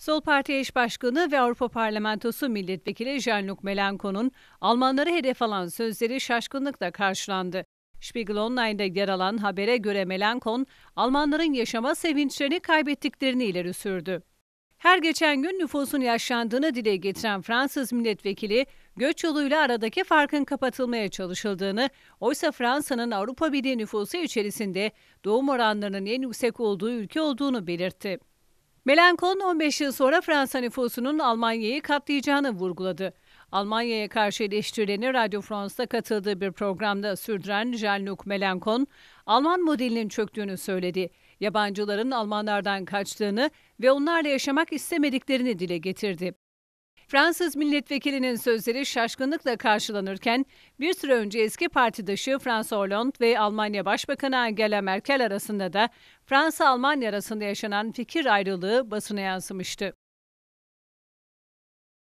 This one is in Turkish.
Sol Parti eş başkanı ve Avrupa Parlamentosu milletvekili Jean-Luc Melenco'nun Almanları hedef alan sözleri şaşkınlıkla karşılandı. Spiegel Online'da yer alan habere göre Melenkon, Almanların yaşama sevinçlerini kaybettiklerini ileri sürdü. Her geçen gün nüfusun yaşlandığını dile getiren Fransız milletvekili, göç yoluyla aradaki farkın kapatılmaya çalışıldığını, oysa Fransa'nın Avrupa Birliği nüfusu içerisinde doğum oranlarının en yüksek olduğu ülke olduğunu belirtti. Melanchon 15 yıl sonra Fransa nüfusunun Almanya'yı katlayacağını vurguladı. Almanya'ya karşı eleştirilerini Radyo France'da katıldığı bir programda sürdüren Jean-Luc Melanchon, Alman modelinin çöktüğünü söyledi. Yabancıların Almanlardan kaçtığını ve onlarla yaşamak istemediklerini dile getirdi. Fransız milletvekilinin sözleri şaşkınlıkla karşılanırken bir süre önce eski partidaşı Fransa Hollande ve Almanya Başbakanı Angela Merkel arasında da Fransa-Almanya arasında yaşanan fikir ayrılığı basına yansımıştı.